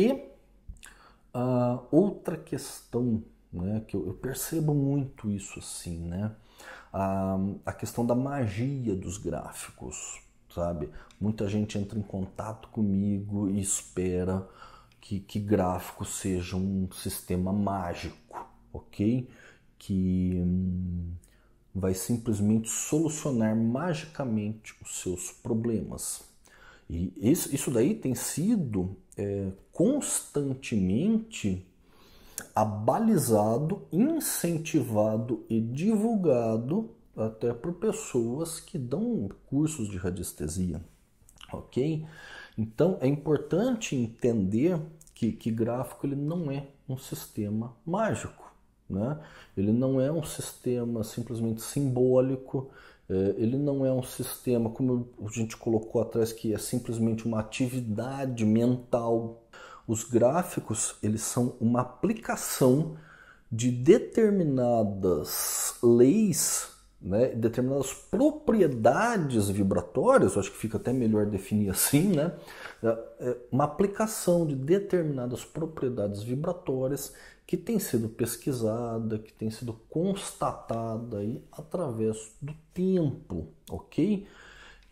E uh, outra questão né, que eu, eu, percebo muito isso assim, né? a questão da magia dos gráficos, sabe? Muita gente entra em contato comigo e espera que, que gráfico seja um sistema mágico, ok? Que hum, vai simplesmente solucionar magicamente os seus problemas. E isso daí tem sido é, constantemente abalizado, incentivado e divulgado até por pessoas que dão cursos de radiestesia, ok? Então é importante entender que, que gráfico ele não é um sistema mágico, né? Ele não é um sistema simplesmente simbólico, eh, ele não é um sistema, como a gente colocou atrás, que é simplesmente uma atividade mental. Os gráficos, eles são uma aplicação de determinadas leis né, determinadas propriedades vibratórias, acho que fica até melhor definir assim, né, é, é, uma aplicação de determinadas propriedades vibratórias que tem sido pesquisada, que tem sido constatada aí através do tempo, ok?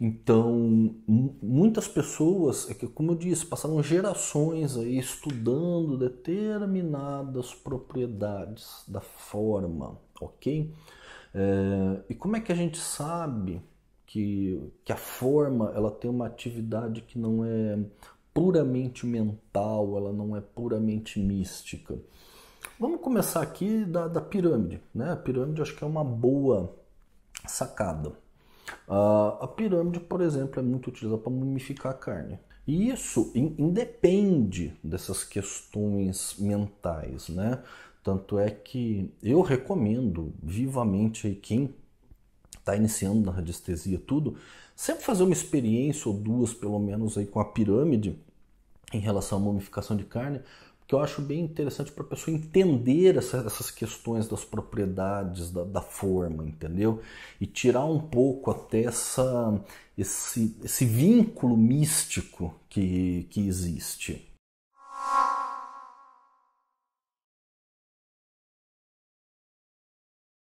Então, muitas pessoas, é como eu disse, passaram gerações aí estudando determinadas propriedades da forma, ok? É, e como é que a gente sabe que, que a forma ela tem uma atividade que não é puramente mental, ela não é puramente mística? Vamos começar aqui da, da pirâmide. Né? A pirâmide acho que é uma boa sacada. Uh, a pirâmide, por exemplo, é muito utilizada para mumificar a carne. E isso in, independe dessas questões mentais, né? Tanto é que eu recomendo vivamente aí quem está iniciando na radiestesia tudo, sempre fazer uma experiência ou duas pelo menos aí com a pirâmide em relação à mumificação de carne, que eu acho bem interessante para a pessoa entender essa, essas questões das propriedades da, da, forma, entendeu? E tirar um pouco até essa, esse, esse vínculo místico que, que existe.